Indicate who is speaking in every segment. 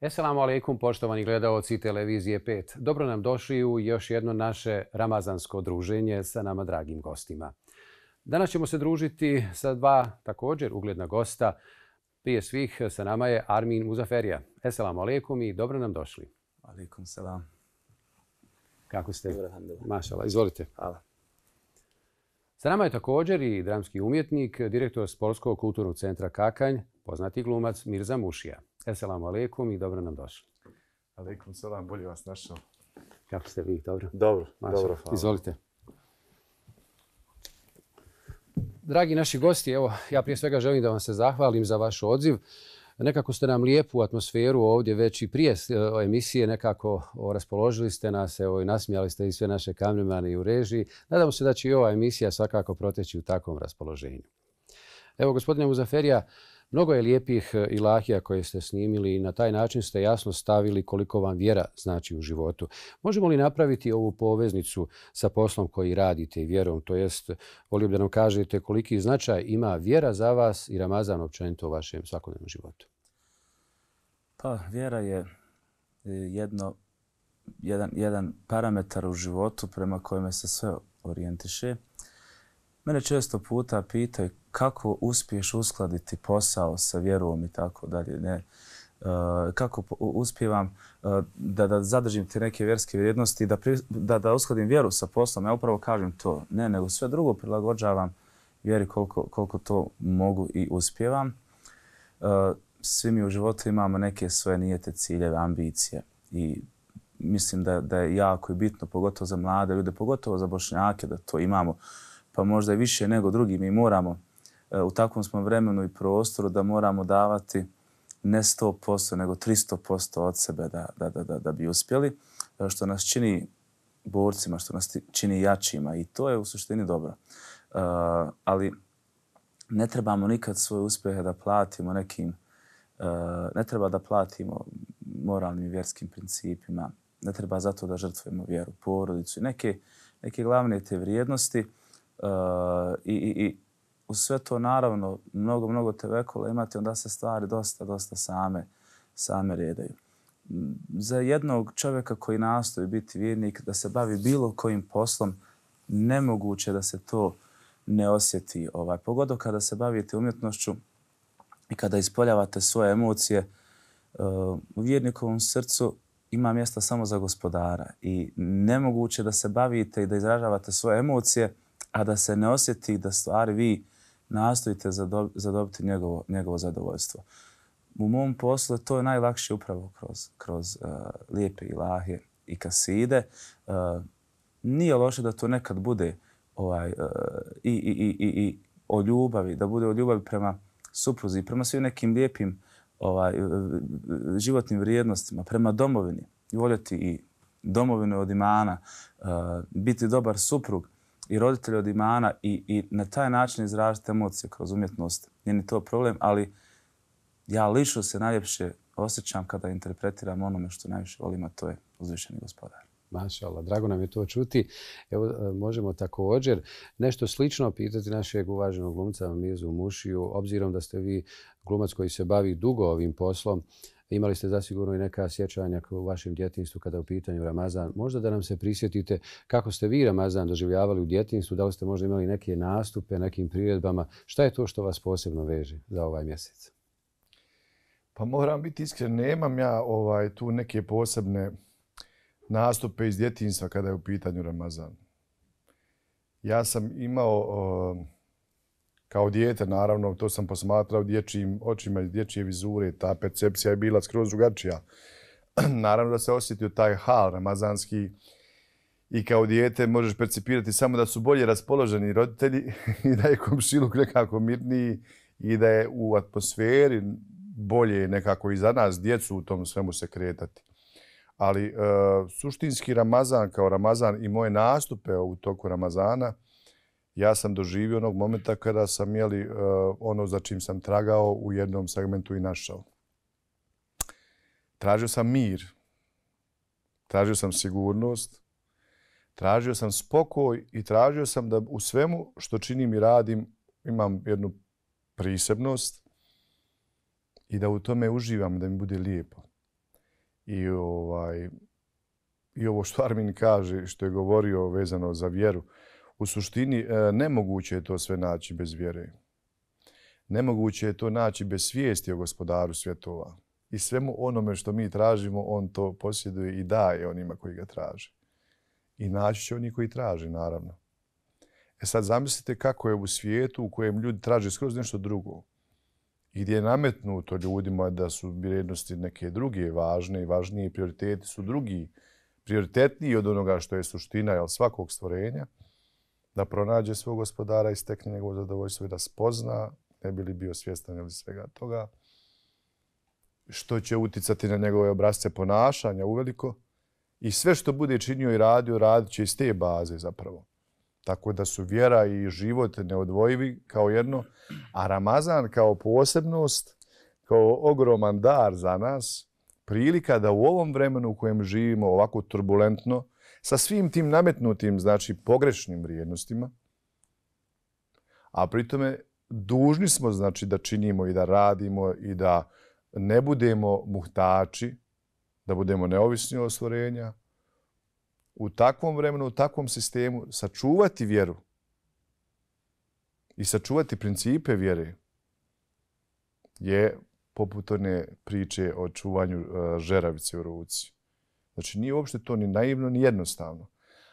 Speaker 1: Esselamu alaikum, poštovani gledalci Televizije 5. Dobro nam došli u još jedno naše ramazansko druženje sa nama dragim gostima. Danas ćemo se družiti sa dva također ugledna gosta. Prije svih sa nama je Armin Muzaferija. Esselamu alaikum i dobro nam došli.
Speaker 2: Alaikum salam.
Speaker 1: Kako ste? Dobro, Mašala, izvolite. Hvala. S nama je također i dramski umjetnik, direktor Sportskog kulturnog centra Kakanj, poznati glumac Mirza Mušija. Esselamu alaikum i dobro nam došli.
Speaker 3: Aleikum salam, bolje vas
Speaker 1: našao. Kako ste vi, dobro? Dobro, dobro, hvala. Izvolite. Dragi naši gosti, evo, ja prije svega želim da vam se zahvalim za vaš odziv. Uh, Nekako ste nam lijepu atmosferu ovdje već i prije e, emisije nekako raspoložili ste nas, evo i nasmijali ste i sve naše kamremane i u režiji. Nadamo se da će i ova emisija svakako proteći u takvom raspoloženju. Evo, gospodine Muzaferija, mnogo je lijepih e, ilahija koje ste snimili i na taj način ste jasno stavili koliko vam vjera znači u životu. Možemo li napraviti ovu poveznicu sa poslom koji radite i vjerom? To jest, volio bi da nam kažete koliki značaj ima vjera za vas i Ramazan općenito u vašem svakodnevnom životu.
Speaker 2: Pa vjera je e, jedno, jedan, jedan parametar u životu prema kojima se sve orijentiše. Mene često puta pitaju kako uspiješ uskladiti posao sa vjerom i tako dalje. Ne, e, kako uspijevam e, da, da zadržim te neke vjerske vrijednosti, da, pri, da, da uskladim vjeru sa poslom. Ja upravo kažem to. Ne, nego sve drugo prilagođavam vjeri koliko, koliko to mogu i uspijevam. Uh, svi mi u životu imamo neke svoje nijete, ciljeve, ambicije i mislim da, da je jako i bitno, pogotovo za mlade ljude, pogotovo za bošnjake da to imamo, pa možda i više nego drugi. Mi moramo e, u takvom smo vremenu i prostoru da moramo davati ne 100%, nego 300% od sebe da, da, da, da, da bi uspjeli, e, što nas čini borcima, što nas čini jačima i to je u suštini dobro. Uh, ali ne trebamo nikad svoje uspjehe da platimo nekim Eh, ne treba da platimo moralnim i vjerskim principima, ne treba zato da žrtvujemo vjeru, porodicu i neke, neke glavne te vrijednosti. Eh, I, i, i u sve to naravno mnogo, mnogo te vekola imate, onda se stvari dosta, dosta same, same redaju. Za jednog čovjeka koji nastoji biti vjernik, da se bavi bilo kojim poslom, nemoguće da se to ne osjeti. Ovaj. Pogodo kada se bavite umjetnošću, i kada ispoljavate svoje emocije, eh, u vjernikovom srcu ima mjesta samo za gospodara i nemoguće da se bavite i da izražavate svoje emocije, a da se ne osjeti da stvari vi nastojite zadobiti njegovo, njegovo zadovoljstvo. U mom poslu to je najlakše upravo kroz, kroz uh, lijepe ilahe i kaside. Uh, nije loše da to nekad bude ovaj, uh, i, i, i, i, i o ljubavi, da bude o ljubavi prema supruzi, prema svim nekim lijepim ovaj, e, e, životnim vrijednostima, prema domovini, voljeti i domovinu od imana, e, biti dobar suprug i roditelj od imana i, i na taj način izražiti emocije kroz umjetnost. Nije ni to problem, ali ja
Speaker 1: lišu se najljepše
Speaker 2: osjećam kada interpretiram onome što najviše volim, a to je uzvišeni
Speaker 1: gospodar. Maša Allah, drago nam je to čuti. Evo, e, možemo također nešto slično pitati našeg uvaženog glumca Mirzu Mušiju. Obzirom da ste vi glumac koji se bavi dugo ovim poslom, imali ste zasigurno i neka sjećanja u vašem djetinstvu kada je u pitanju Ramazan. Možda da nam se prisjetite kako ste vi Ramazan doživljavali u djetinstvu, da li ste možda imali neke nastupe, nekim priredbama. Šta je to što vas posebno veže za ovaj mjesec? Pa moram biti iskren, nemam ja ovaj tu neke posebne
Speaker 3: nastupe iz djetinjstva kada je u pitanju Ramazan. Ja sam imao kao dijete, naravno, to sam posmatrao dječjim očima i dječje vizure, ta percepcija je bila skroz drugačija. Naravno da se osjetio taj hal ramazanski i kao dijete možeš percipirati samo da su bolje raspoloženi roditelji i da je komšiluk nekako mirniji i da je u atmosferi bolje nekako i za nas djecu u tom svemu se kretati ali e, suštinski Ramazan kao Ramazan i moje nastupe u toku Ramazana, ja sam doživio onog momenta kada sam jeli e, ono za čim sam tragao u jednom segmentu i našao. Tražio sam mir, tražio sam sigurnost, tražio sam spokoj i tražio sam da u svemu što činim i radim imam jednu prisebnost i da u tome uživam, da mi bude lijepo. I, ovaj, i ovo što Armin kaže, što je govorio vezano za vjeru, u suštini e, nemoguće je to sve naći bez vjere. Nemoguće je to naći bez svijesti o gospodaru svjetova. I svemu onome što mi tražimo, on to posjeduje i daje onima koji ga traže. I naći će oni koji traže, naravno. E sad zamislite kako je u svijetu u kojem ljudi traže skroz nešto drugo i gdje je nametnuto ljudima da su vrijednosti neke druge važne i važnije i prioriteti su drugi prioritetniji od onoga što je suština jel, svakog stvorenja, da pronađe svog gospodara i stekne njegovo zadovoljstvo i da spozna, ne bi li bio svjestan ili svega toga, što će uticati na njegove obrazce ponašanja uveliko. I sve što bude činio i radio, radit će iz te baze zapravo. Tako da su vjera i život neodvojivi kao jedno, a Ramazan kao posebnost, kao ogroman dar za nas, prilika da u ovom vremenu u kojem živimo ovako turbulentno, sa svim tim nametnutim, znači pogrešnim vrijednostima, a pritome dužni smo znači da činimo i da radimo i da ne budemo muhtači, da budemo neovisni od stvorenja, u takvom vremenu, u takvom sistemu sačuvati vjeru i sačuvati principe vjere je poput one priče o čuvanju e, žeravice u ruci. Znači nije uopšte to ni naivno ni jednostavno.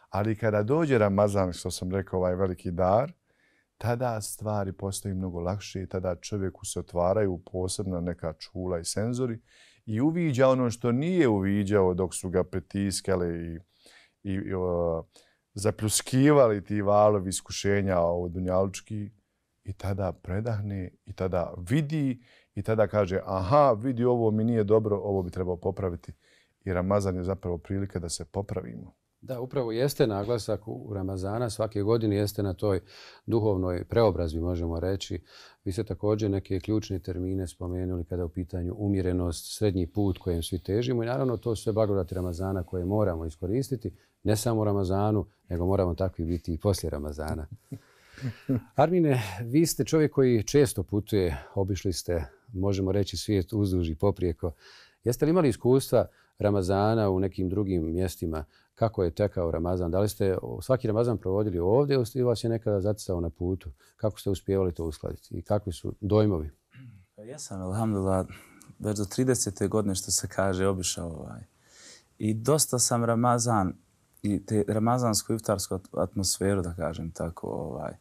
Speaker 3: Ali kada dođe Ramazan, što sam rekao, ovaj veliki dar, tada stvari postaju mnogo lakše i tada čovjeku se otvaraju posebna neka čula i senzori i uviđa ono što nije uviđao dok su ga pritiskali i i o, zapljuskivali ti valovi iskušenja ovo dunjalučki i tada predahne i tada vidi i tada kaže aha, vidi ovo mi nije dobro, ovo bi trebao popraviti. I Ramazan je zapravo prilika da se popravimo.
Speaker 1: Da, upravo jeste naglasak u Ramazana svake godine, jeste na toj duhovnoj preobrazbi, možemo reći. Vi ste također neke ključne termine spomenuli kada je u pitanju umjerenost, srednji put kojem svi težimo i naravno to su sve blagodati Ramazana koje moramo iskoristiti, ne samo u Ramazanu, nego moramo takvi biti i poslije Ramazana. Armine, vi ste čovjek koji često putuje, obišli ste, možemo reći, svijet uzduži poprijeko. Jeste li imali iskustva Ramazana u nekim drugim mjestima kako je tekao Ramazan? Da li ste svaki Ramazan provodili ovdje ili ste vas je nekada zatisao na putu? Kako ste uspjevali to uskladiti i kakvi su dojmovi? Pa ja sam, alhamdulillah,
Speaker 2: već do 30. godine, što se kaže, obišao ovaj. I dosta sam Ramazan i te Ramazansku iftarsku atmosferu, da kažem tako, ovaj,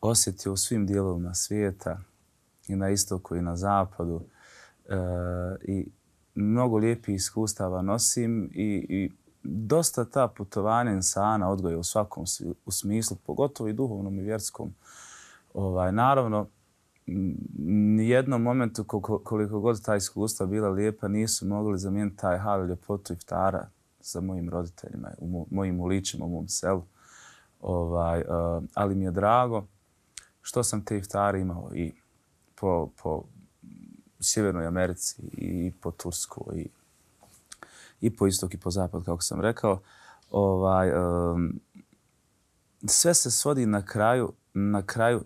Speaker 2: osjetio u svim dijelovima svijeta i na istoku i na zapadu. E, I mnogo lijepih iskustava nosim i, i dosta ta putovanja insana odgoja u svakom u smislu, pogotovo i duhovnom i vjerskom. Ovaj, naravno, nijednom momentu koliko god ta iskustva bila lijepa, nisu mogli zamijeniti taj hal ljepotu i sa mojim roditeljima, u mojim uličima, u mom selu. Ovaj, eh, ali mi je drago što sam te iftare imao i po, po Sjevernoj Americi i po Turskoj, i i po istok i po zapad, kako sam rekao. Ovaj, um, sve se svodi na kraju na kraju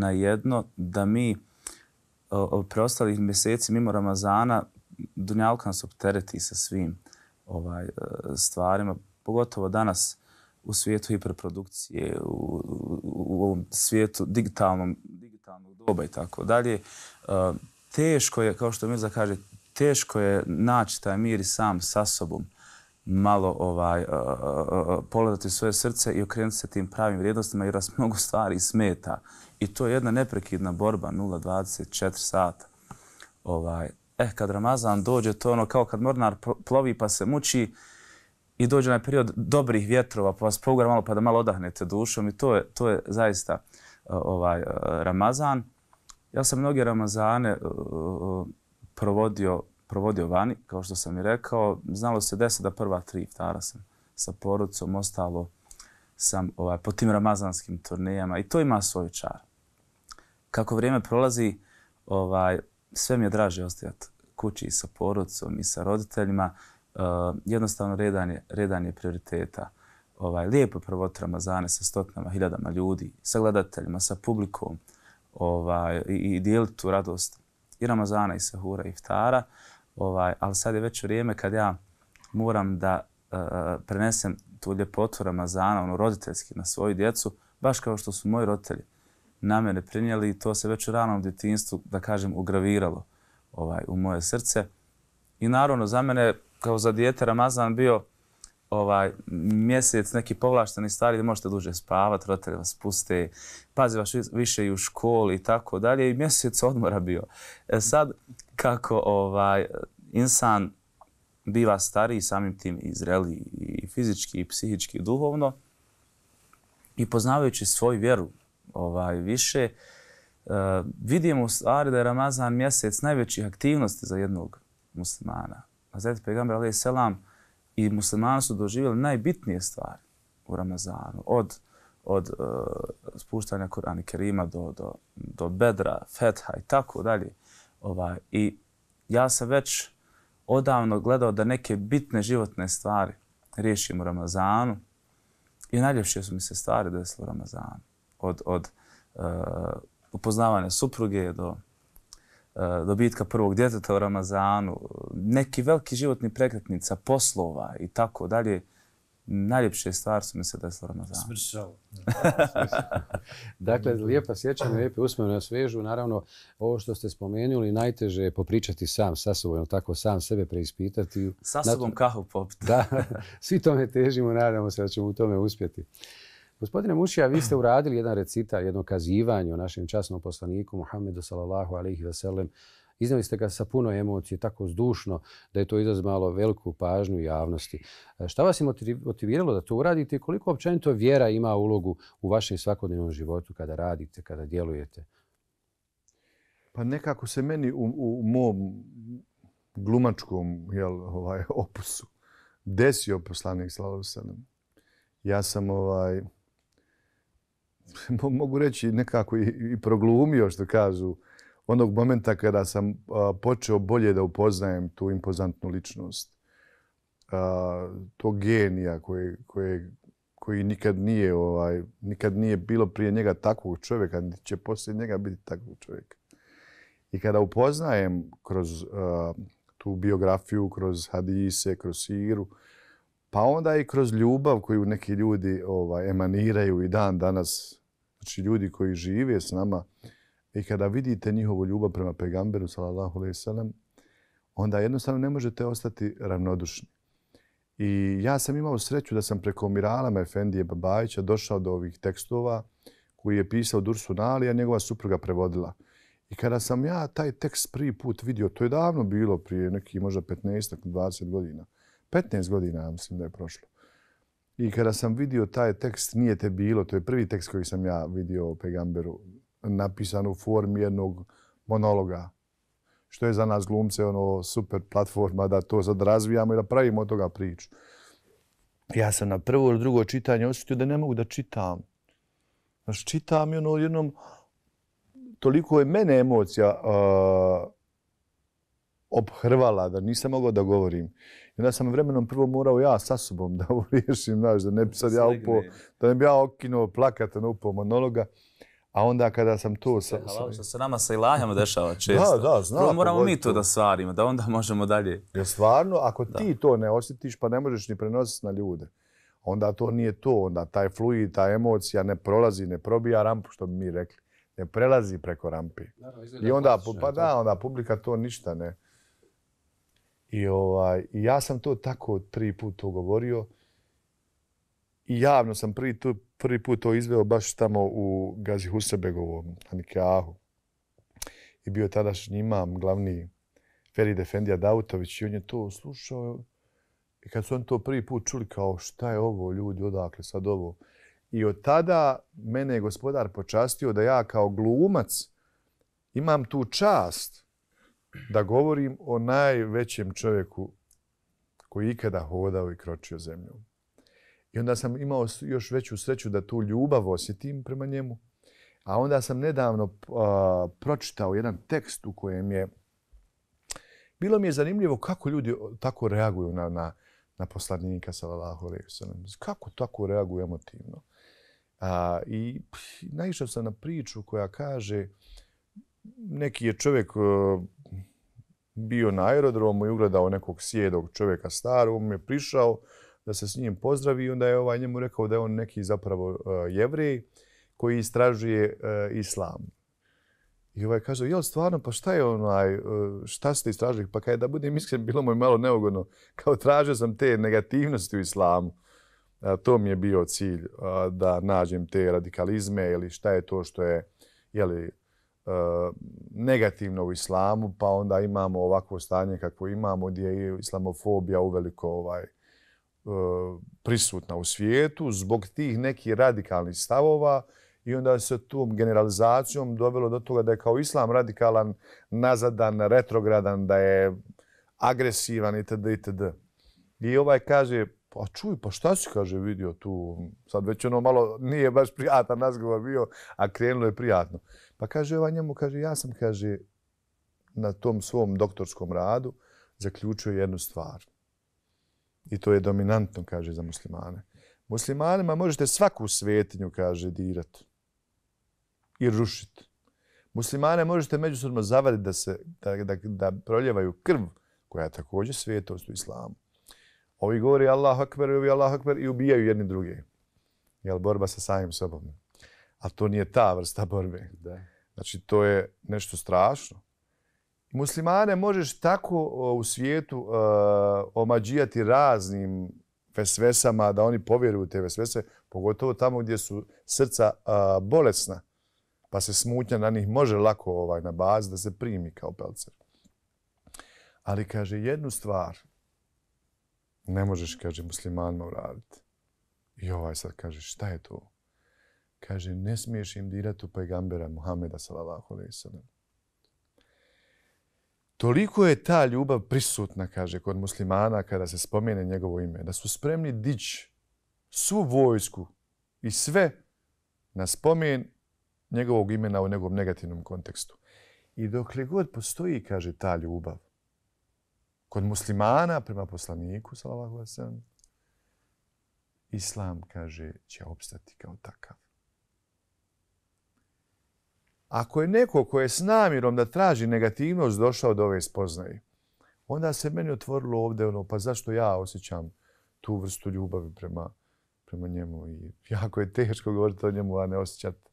Speaker 2: na jedno da mi uh, preostalih mjeseci mimo Ramazana Dunjalka nas optereti sa svim ovaj, uh, stvarima, pogotovo danas u svijetu hiperprodukcije, u, u, u ovom svijetu digitalnom, digitalnog doba i tako dalje. Uh, teško je, kao što Mirza kaže, teško je naći taj mir sam sa sobom malo ovaj, uh, uh, uh, pogledati svoje srce i okrenuti se tim pravim vrijednostima jer vas mnogo stvari smeta. I to je jedna neprekidna borba, 0-24 sata. Ovaj, eh, kad Ramazan dođe, to ono kao kad mornar plovi pa se muči i dođe na period dobrih vjetrova pa vas pogleda malo pa da malo odahnete dušom i to je, to je zaista uh, ovaj, uh, Ramazan. Ja sam mnoge Ramazane uh, uh, provodio, provodio vani, kao što sam i rekao. Znalo se desa da prva tri iftara sam sa porodicom, ostalo sam ovaj, po tim ramazanskim turnejama i to ima svoj čar. Kako vrijeme prolazi, ovaj, sve mi je draže ostajati kući i sa porodicom i sa roditeljima. Uh, jednostavno redanje je, redan je prioriteta. Ovaj, lijepo prvo Ramazane sa stotnama, hiljadama ljudi, sa gledateljima, sa publikom ovaj, i, i dijeliti tu radost i Ramazana i Sahura i Iftara, ovaj, ali sad je već vrijeme kad ja moram da e, prenesem tu ljepotu Ramazana, ono roditeljski, na svoju djecu, baš kao što su moji roditelji na mene prinijeli i to se već u ranom djetinstvu, da kažem, ugraviralo ovaj, u moje srce. I naravno, za mene, kao za djete, Ramazan bio ovaj mjesec neki povlašteni stari da možete duže spavati, roditelji vas puste, pazi vas više i u školi i tako dalje i mjesec odmora bio. E sad kako ovaj insan biva stariji samim tim i zreli i fizički i psihički i duhovno i poznavajući svoju vjeru ovaj više eh, vidimo u stvari da je Ramazan mjesec najvećih aktivnosti za jednog muslimana. Hazreti pegamber alejhi selam i muslimani su doživjeli najbitnije stvari u Ramazanu. Od, od uh, spuštanja Kur'ana Kerima do, do, do bedra, fetha i tako dalje. Ovaj, I ja sam već odavno gledao da neke bitne životne stvari riješim u Ramazanu. I najljepše su mi se stvari desile u Ramazanu. Od, od uh, upoznavanja supruge do Eh, dobitka prvog djeteta u Ramazanu, neki veliki životni prekretnica, poslova i tako dalje,
Speaker 1: najljepše stvari su mi se desile u Ramazanu. Smršao. dakle, lijepa sjećanja, lijepe usmjene na svežu. Naravno, ovo što ste spomenuli, najteže je popričati sam sa sobom, tako sam sebe preispitati. Sa sobom Nato...
Speaker 2: kahu popiti. da,
Speaker 1: svi tome težimo, nadamo se da ćemo u tome uspjeti. Gospodine Mušija, vi ste uradili jedan recital, jedno kazivanje o našem časnom poslaniku Muhammedu sallallahu alaihi ve sellem. Iznali ste ga sa puno emocije, tako zdušno, da je to izazvalo veliku pažnju javnosti. E, šta vas je motiviralo da to uradite i koliko općenito vjera ima ulogu u vašem svakodnevnom životu kada radite, kada djelujete?
Speaker 3: Pa nekako se meni u, u mom glumačkom jel, ovaj, opusu desio poslanik sallallahu Slavu Ja sam ovaj, mogu reći nekako i, i proglumio što kažu onog momenta kada sam počeo bolje da upoznajem tu impozantnu ličnost a, to genija koji, koji, koji nikad nije ovaj nikad nije bilo prije njega takvog čovjeka niti će poslije njega biti takvog čovjeka i kada upoznajem kroz tu biografiju kroz hadise kroz siru pa onda i kroz ljubav koju neki ljudi ovaj emaniraju i dan danas znači ljudi koji žive s nama i kada vidite njihovu ljubav prema pegamberu, salallahu alaihi salam, onda jednostavno ne možete ostati ravnodušni. I ja sam imao sreću da sam preko Miralama Efendije Babajića došao do ovih tekstova koji je pisao Dursu Nali, a njegova supruga prevodila. I kada sam ja taj tekst prvi put vidio, to je davno bilo, prije nekih možda 15-20 godina, 15 godina mislim da je prošlo, I kada sam vidio taj tekst, nije te bilo, to je prvi tekst koji sam ja vidio o Pegamberu, napisan u formi jednog monologa, što je za nas glumce ono super platforma da to sad razvijamo i da pravimo od toga priču. Ja sam na prvo ili drugo čitanje osjetio da ne mogu da čitam. Znači, čitam i ono jednom, toliko je mene emocija uh, obhrvala da nisam mogao da govorim onda sam vremenom prvo morao ja sa sobom da ovo riješim, znaš, da ne bi sad ja upao, da ne bi ja okinuo plakata na upao monologa. A onda kada sam to... Sa, sa... Hvala što se nama sa Ilahama dešava često. da, da, znam. Prvo moramo mi to da stvarimo, da onda možemo dalje. Ja stvarno, ako ti to ne osjetiš, pa ne možeš ni prenositi na ljude. Onda to nije to, onda taj fluid, ta emocija ne prolazi, ne probija rampu, što bi mi rekli. Ne prelazi preko rampi.
Speaker 1: I onda, pa da,
Speaker 3: onda publika to ništa ne... I ovaj, ja sam to tako tri put to govorio. I javno sam prvi, tu, prvi put to izveo baš tamo u Gazi Husebegovom, Anikeahu. I bio tadaš njimam glavni Feri Defendija Dautović i on je to slušao. I kad su oni to prvi put čuli kao šta je ovo ljudi, odakle sad ovo. I od tada mene je gospodar počastio da ja kao glumac imam tu čast da govorim o najvećem čovjeku koji ikada hodao i kročio zemlju. I onda sam imao još veću sreću da tu ljubav osjetim prema njemu. A onda sam nedavno uh, pročitao jedan tekst u kojem je bilo mi je zanimljivo kako ljudi tako reaguju na, na, na poslanika sallallahu alejhi ve Kako tako reaguju emotivno? A, I naišao sam na priču koja kaže neki je čovjek uh, bio na aerodromu i ugledao nekog sjedog čovjeka starog, on je prišao da se s njim pozdravi i onda je ovaj njemu rekao da je on neki zapravo uh, e, jevrij koji istražuje e, islam. I ovaj kaže, jel stvarno, pa šta je onaj, e, šta ste istražili? Pa kada je, da budem iskren, bilo mu je malo neugodno. Kao tražio sam te negativnosti u islamu. to mi je bio cilj da nađem te radikalizme ili šta je to što je, jeli, negativno u islamu, pa onda imamo ovakvo stanje kakvo imamo gdje je islamofobija uveliko ovaj, e, prisutna u svijetu zbog tih nekih radikalnih stavova i onda se tu generalizacijom dovelo do toga da je kao islam radikalan, nazadan, retrogradan, da je agresivan itd. itd. I ovaj kaže, pa čuj, pa šta si kaže vidio tu, sad već ono malo nije baš prijatan razgovor bio, a krenulo je prijatno. Pa kaže ova njemu, kaže ja sam, kaže, na tom svom doktorskom radu zaključio jednu stvar. I to je dominantno, kaže, za muslimane. Muslimanima možete svaku svetinju, kaže, dirat i rušit. Muslimane možete međusobno zavaditi da, se, da, da, da proljevaju krv, koja je također svetost u islamu. Ovi govori Allahu akbar i ovi Allahu akbar i ubijaju jedni druge. Jel borba sa samim sobom. A to nije ta vrsta borbe. Da. Znači to je nešto strašno. Muslimane možeš tako u svijetu uh, omađijati raznim vesvesama da oni povjeruju te vesvese, pogotovo tamo gdje su srca uh, bolesna pa se smutnja na njih može lako ovaj na bazi da se primi kao pelcer. Ali kaže jednu stvar ne možeš, kaže, muslimanima uraditi. I ovaj sad kaže, šta je to? Kaže, ne smiješ im dirati u pegambera Muhammeda, salallahu alaihi Toliko je ta ljubav prisutna, kaže, kod muslimana kada se spomene njegovo ime, da su spremni dić svu vojsku i sve na spomen njegovog imena u njegovom negativnom kontekstu. I dokle god postoji, kaže, ta ljubav, kod muslimana prema poslaniku, sallallahu salavahu vasem, islam, kaže, će opstati kao takav. Ako je neko ko je s namjerom da traži negativnost došao do ove spoznaje, onda se meni otvorilo ovdje ono, pa zašto ja osjećam tu vrstu ljubavi prema, prema njemu i jako je teško govoriti o njemu, a ne osjećati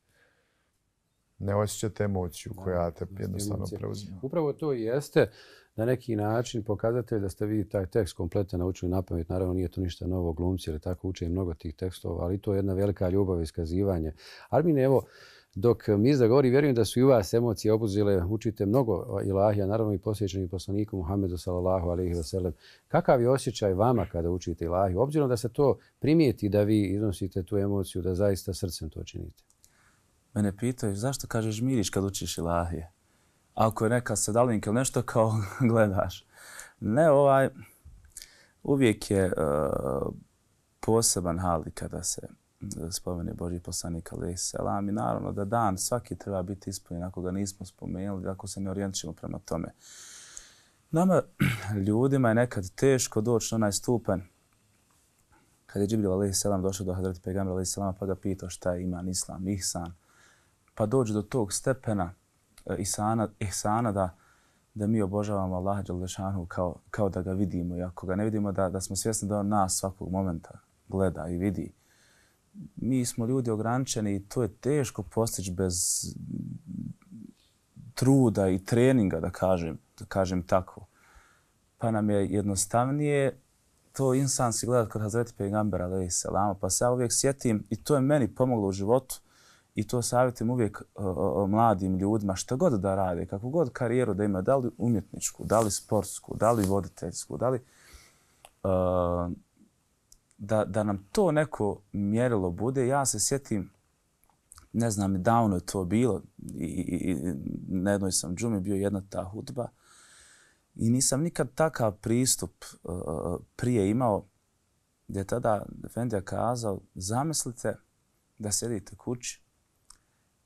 Speaker 3: ne osjećate emociju koja te jednostavno preuzima.
Speaker 1: Upravo to i jeste na neki način pokazatelj da ste vi taj tekst kompletno naučili na pamet. Naravno nije to ništa novo glumci ili tako uče mnogo tih tekstova, ali to je jedna velika ljubav i iskazivanje. Armin, evo, dok mi da govori, vjerujem da su i vas emocije obuzile, učite mnogo ilahija, naravno i posvećeni poslaniku Muhammedu sallallahu alaihi wa wasallam. Kakav je osjećaj vama kada učite ilahiju, obzirom da se to primijeti da vi iznosite tu emociju, da zaista srcem to činite?
Speaker 2: mene pitaju zašto kažeš miriš kad učiš ilahije? Ako je neka sedalinka ili nešto kao gledaš. Ne, ovaj, uvijek je uh, poseban hali kada se e, spomeni Boži poslanik Ali Selam i naravno da dan svaki treba biti ispunjen ako ga nismo spomenuli, ako se ne orijentišemo prema tome. Nama ljudima je nekad teško doći na onaj stupan kad je Džibril Ali Selam došao do Hazreti Pegamera Ali Selama pa ga pitao šta je iman, islam, ihsan – pa dođu do tog stepena e, ihsana, ihsana da, da mi obožavamo Allaha Đaldešanu kao, kao da ga vidimo. I ga ne vidimo, da, da smo svjesni da on nas svakog momenta gleda i vidi. Mi smo ljudi ograničeni i to je teško postići bez truda i treninga, da kažem, da kažem tako. Pa nam je jednostavnije to insan si gledat kod Hazreti Pegambera, ali Pa se ja uvijek sjetim i to je meni pomoglo u životu i to savjetim uvijek o, o, mladim ljudima što god da rade, kako god karijeru da imaju, da li umjetničku, da li sportsku, da li voditeljsku, da li... O, da, da nam to neko mjerilo bude, ja se sjetim, ne znam, davno je to bilo i, i, i na jednoj sam džumi bio jedna ta hudba i nisam nikad takav pristup uh, prije imao gdje je tada Defendija kazao, zamislite da sjedite kući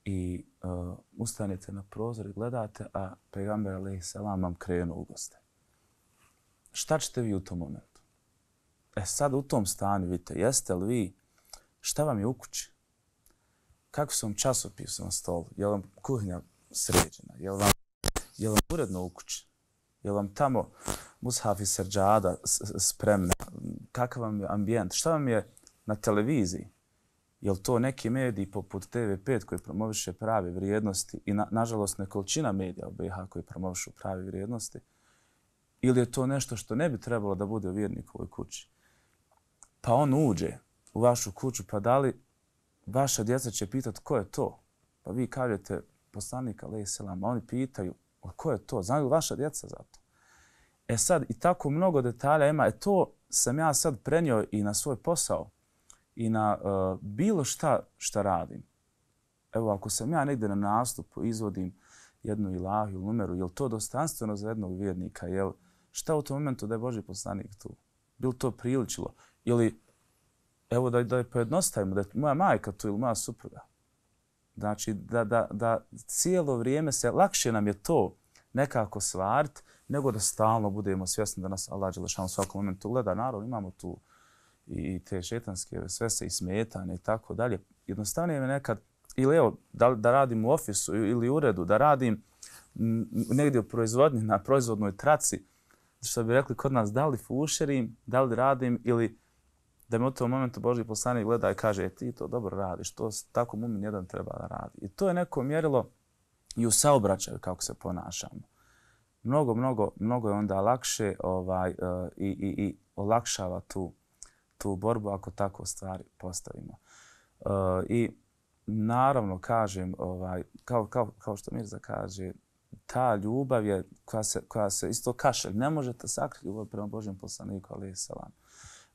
Speaker 2: i uh, e, ustanete na prozor i gledate, a pejgamber alaihi salam vam krenu u goste. Šta ćete vi u tom momentu? E sad u tom stanju, vidite, jeste li vi, šta vam je u kući? Kako su vam časopis na stolu? Je li vam kuhinja sređena? Je li vam, je li vam uredno u kući? Je vam tamo mushaf i srđada spremna? Kakav vam je ambijent? Šta vam je na televiziji? Je to neki mediji poput TV5 koji promoviše prave vrijednosti i na, nažalost nekolčina medija u BiH koji promovišu prave vrijednosti? Ili je to nešto što ne bi trebalo da bude u vjernikovoj kući? Pa on uđe u vašu kuću, pa da li vaša djeca će pitati ko je to? Pa vi kažete poslanika Leselama, oni pitaju ko je to? Znaju vaša djeca za to? E sad, i tako mnogo detalja ima. E to sam ja sad prenio i na svoj posao i na uh, bilo šta šta radim. Evo, ako sam ja negde na nastupu, izvodim jednu ilahu ili numeru, je to dostanstveno za jednog vjernika? Je li, šta u tom momentu da je Boži poslanik tu? Bilo to priličilo? Ili, evo da, da je pojednostavimo, da je moja majka tu ili moja supruga. Znači, da, da, da cijelo vrijeme se, lakše nam je to nekako svart, nego da stalno budemo svjesni da nas Allah Đelešan u svakom momentu gleda. Naravno, imamo tu uh, i te šetanske sve se ismetane i tako dalje. Jednostavno mi nekad, ili evo, da, da radim u ofisu ili u uredu, da radim negdje u proizvodnji, na proizvodnoj traci, što bi rekli kod nas, da li fušerim, da li radim ili da mi u tom momentu Boži poslanik gleda i kaže e, ti to dobro radiš, to tako mumin jedan treba da radi. I to je neko mjerilo i u saobraćaju kako se ponašamo. Mnogo, mnogo, mnogo je onda lakše ovaj, eh, i, i, i olakšava tu tu borbu ako tako stvari postavimo. E, I naravno kažem, ovaj, kao, kao, kao što Mirza kaže, ta ljubav je koja se, koja se isto kašelj. Ne možete sakriti ljubav prema Božjem poslaniku, ali je salam.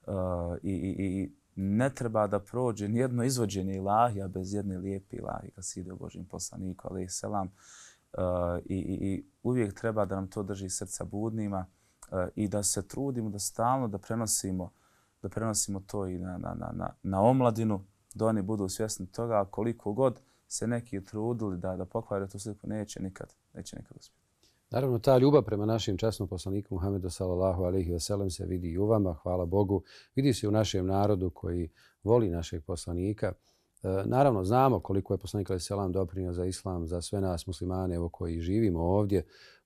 Speaker 2: Uh, i, i, I ne treba da prođe nijedno izvođenje ilahija bez jedne lijepe ilahije kad se ide u Božjem poslaniku, ali je salam. Uh, i, i, I uvijek treba da nam to drži srca budnima uh, i da se trudimo da stalno da prenosimo da prenosimo to i na, na, na, na, na omladinu, da oni budu svjesni toga koliko god se neki trudili da, da pokvare tu sliku, neće nikad, neće nikad uspjeti.
Speaker 1: Naravno, ta ljubav prema našim časnom poslaniku Muhammedu sallallahu alaihi ve sellem se vidi i u vama, hvala Bogu. Vidi se u našem narodu koji voli našeg poslanika. E, naravno, znamo koliko je poslanik alaihi selam doprinio za islam, za sve nas muslimane evo, koji živimo ovdje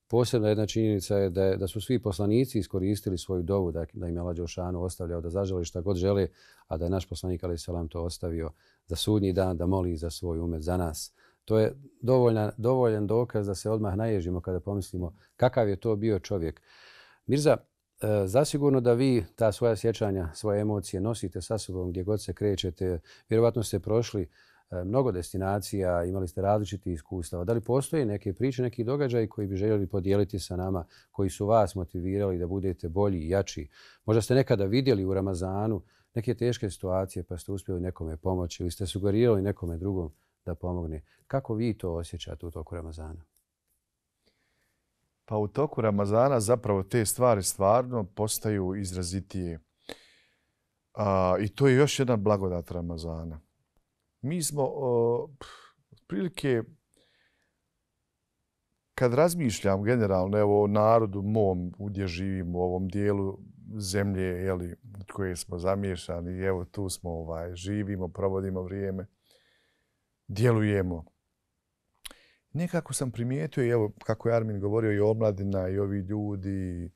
Speaker 1: Posebna jedna činjenica je da, da su svi poslanici iskoristili svoju dovu da, da im je Lađošanu ostavljao da zaželi šta god žele, a da je naš poslanik Ali Selam to ostavio za sudnji dan da moli za svoj umet za nas. To je dovoljna, dovoljen dokaz da se odmah naježimo kada pomislimo kakav je to bio čovjek. Mirza, e, zasigurno da vi ta svoja sjećanja, svoje emocije nosite sa sobom gdje god se krećete, vjerovatno ste prošli E, mnogo destinacija, imali ste različiti iskustava. Da li postoje neke priče, neki događaj koji bi željeli podijeliti sa nama, koji su vas motivirali da budete bolji i jači? Možda ste nekada vidjeli u Ramazanu neke teške situacije pa ste uspjeli nekome pomoći ili ste sugerirali nekome drugom da pomogne. Kako vi to osjećate u toku Ramazana? Pa u toku Ramazana zapravo
Speaker 3: te stvari stvarno postaju izrazitije. A, I to je još jedan blagodat Ramazana mi smo uh, prilike kad razmišljam generalno evo, o narodu mom gdje živim u ovom dijelu zemlje jeli, koje smo zamješani evo tu smo ovaj, živimo, provodimo vrijeme, djelujemo. Nekako sam primijetio, evo kako je Armin govorio i omladina i ovi ljudi,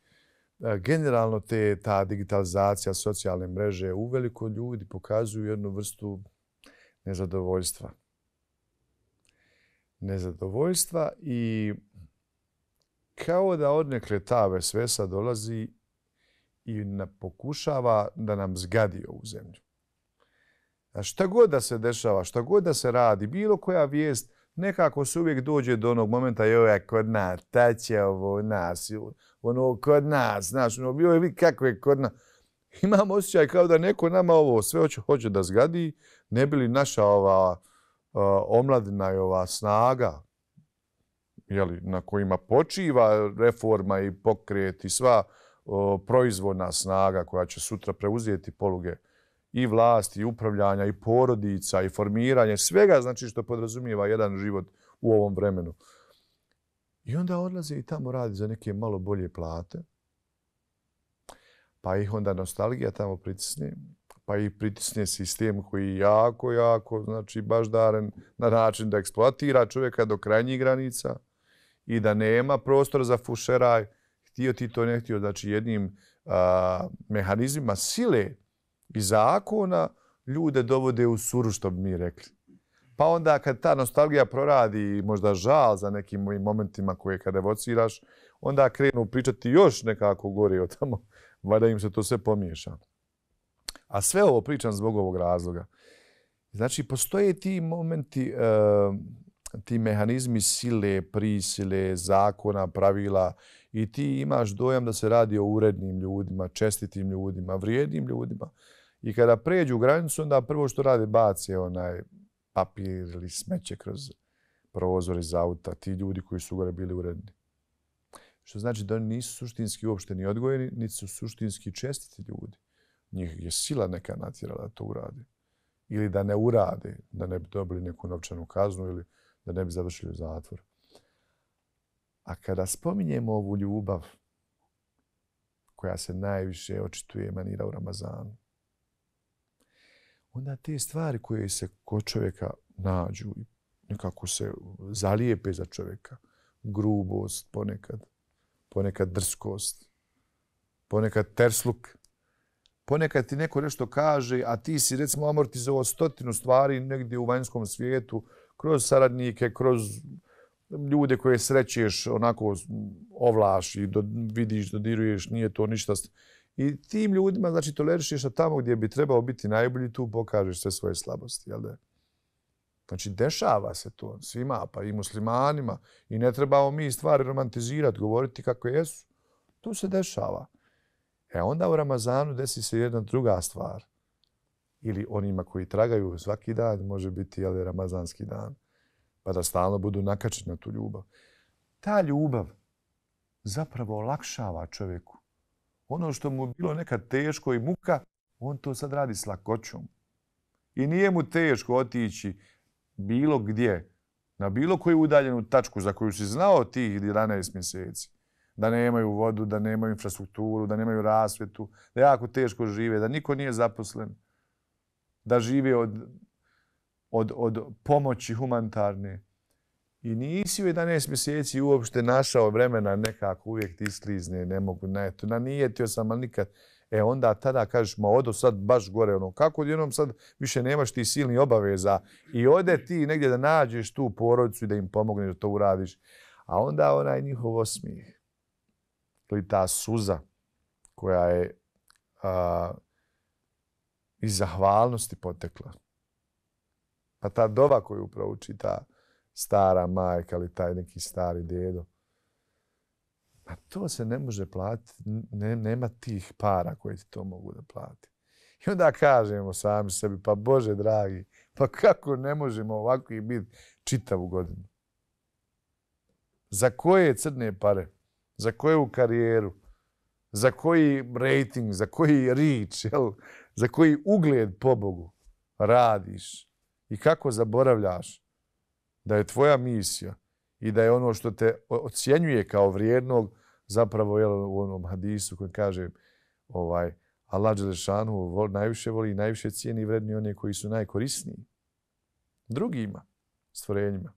Speaker 3: e, generalno te ta digitalizacija socijalne mreže uveliko ljudi pokazuju jednu vrstu nezadovoljstva. Nezadovoljstva i kao da odnekle ta vesvesa dolazi i pokušava da nam zgadi ovu zemlju. A šta god da se dešava, šta god da se radi, bilo koja vijest, nekako se uvijek dođe do onog momenta, joj, kod nas, ta će ovo nas, ono kod nas, znaš, ono, joj, kako kakve kod nas. Imam osjećaj kao da neko nama ovo sve hoće, hoće da zgadi, ne bi li naša ova e, omladina i ova snaga jeli, na kojima počiva reforma i pokret i sva uh, proizvodna snaga koja će sutra preuzeti poluge i vlasti, i upravljanja, i porodica, i formiranje, svega znači što podrazumijeva jedan život u ovom vremenu. I onda odlaze i tamo radi za neke malo bolje plate, pa ih onda nostalgija tamo pritisne, pa i pritisne sistem koji je jako, jako, znači baš daren na način da eksploatira čovjeka do krajnjih granica i da nema prostor za fušeraj, htio ti to ne htio, znači jednim a, mehanizmima sile i zakona ljude dovode u suru, što bi mi rekli. Pa onda kad ta nostalgija proradi i možda žal za nekim momentima koje kada evociraš, onda krenu pričati još nekako gori od tamo, valjda im se to sve pomiješalo. A sve ovo pričam zbog ovog razloga. Znači, postoje ti momenti, e, ti mehanizmi sile, prisile, zakona, pravila i ti imaš dojam da se radi o urednim ljudima, čestitim ljudima, vrijednim ljudima. I kada pređu granicu, onda prvo što rade, bace onaj papir ili smeće kroz prozor iz auta, ti ljudi koji su gore bili uredni. Što znači da oni nisu suštinski uopšteni odgojeni, niti su suštinski čestiti ljudi njih je sila neka natjerala da to urade. Ili da ne urade, da ne bi dobili neku novčanu kaznu ili da ne bi završili u zatvor. A kada spominjemo ovu ljubav koja se najviše očituje manira u Ramazanu, onda te stvari koje se kod čovjeka nađu i nekako se zalijepe za čovjeka, grubost ponekad, ponekad drskost, ponekad tersluk, ponekad ti neko nešto kaže, a ti si recimo amortizovao stotinu stvari negdje u vanjskom svijetu, kroz saradnike, kroz ljude koje srećeš, onako ovlaš i do, vidiš, dodiruješ, nije to ništa. I tim ljudima znači, tolerišeš da tamo gdje bi trebao biti najbolji, tu pokažeš sve svoje slabosti. Jel da? Znači, dešava se to svima, pa i muslimanima. I ne trebamo mi stvari romantizirati, govoriti kako jesu. To se dešava. E onda u Ramazanu desi se jedna druga stvar. Ili onima koji tragaju svaki dan, može biti ali Ramazanski dan, pa da stalno budu nakačeni na tu ljubav. Ta ljubav zapravo olakšava čovjeku. Ono što mu bilo nekad teško i muka, on to sad radi s lakoćom. I nije mu teško otići bilo gdje, na bilo koju udaljenu tačku za koju si znao tih 11 mjeseci da nemaju vodu, da nemaju infrastrukturu, da nemaju rasvetu, da jako teško žive, da niko nije zaposlen, da žive od, od, od pomoći humanitarne. I nisi u 11 mjeseci uopšte našao vremena nekako uvijek ti slizne, ne mogu, ne, to nanijetio sam, ali nikad. E onda tada kažeš, ma odo sad baš gore, ono, kako odjednom sad više nemaš ti silni obaveza i ode ti negdje da nađeš tu porodicu i da im pomogneš da to uradiš. A onda onaj njihov osmijeh ili ta suza koja je a, iz zahvalnosti potekla. Pa ta dova koju upravo uči ta stara majka ili taj neki stari dedo, Pa to se ne može platiti, ne, nema tih para koji ti to mogu da plati. I onda kažemo sami sebi, pa Bože dragi, pa kako ne možemo ovako i biti čitavu godinu? Za koje crne pare? za koju karijeru, za koji rating, za koji rič, jel? za koji ugled po Bogu radiš i kako zaboravljaš da je tvoja misija i da je ono što te ocjenjuje kao vrijednog, zapravo jel, u onom hadisu koji kaže ovaj, Allah Đelešanu vol, najviše voli i najviše cijeni i vredni oni koji su najkorisniji drugima stvorenjima.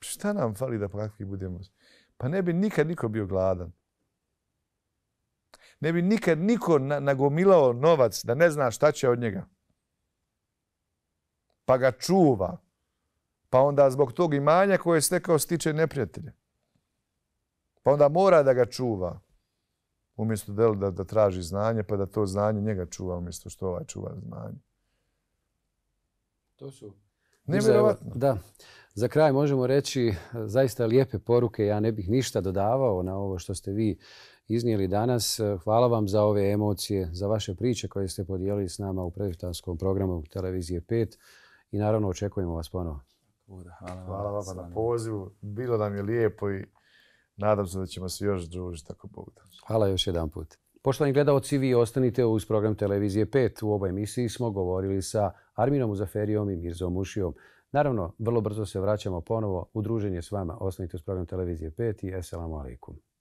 Speaker 3: Šta nam fali da praktiki pa budemo? pa ne bi nikad niko bio gladan. Ne bi nikad niko nagomilao novac da ne zna šta će od njega. Pa ga čuva. Pa onda zbog tog imanja koje je stekao stiče neprijatelje. Pa onda mora da ga čuva. Umjesto da, da, da traži znanje, pa da to znanje njega čuva umjesto što ovaj čuva
Speaker 1: znanje. To su Nevjerovatno. Da. Za kraj možemo reći eh, zaista lijepe poruke. Ja ne bih ništa dodavao na ovo što ste vi iznijeli danas. Eh, hvala vam za ove emocije, za vaše priče koje ste podijelili s nama u predvjetanskom programu Televizije 5. I naravno očekujemo vas ponovo.
Speaker 3: Hvala, hvala vam na pozivu. Bilo nam je lijepo i nadam se da ćemo se još družiti tako Bog da.
Speaker 1: Hvala još jedan put. Poštovani gledalci, vi ostanite uz program Televizije 5. U ovoj emisiji smo govorili sa Arminom Uzaferijom i Mirzom Ušijom. Naravno, vrlo brzo se vraćamo ponovo. Udruženje s vama. Osnovite uz program Televizije 5 i eselamu alaikum.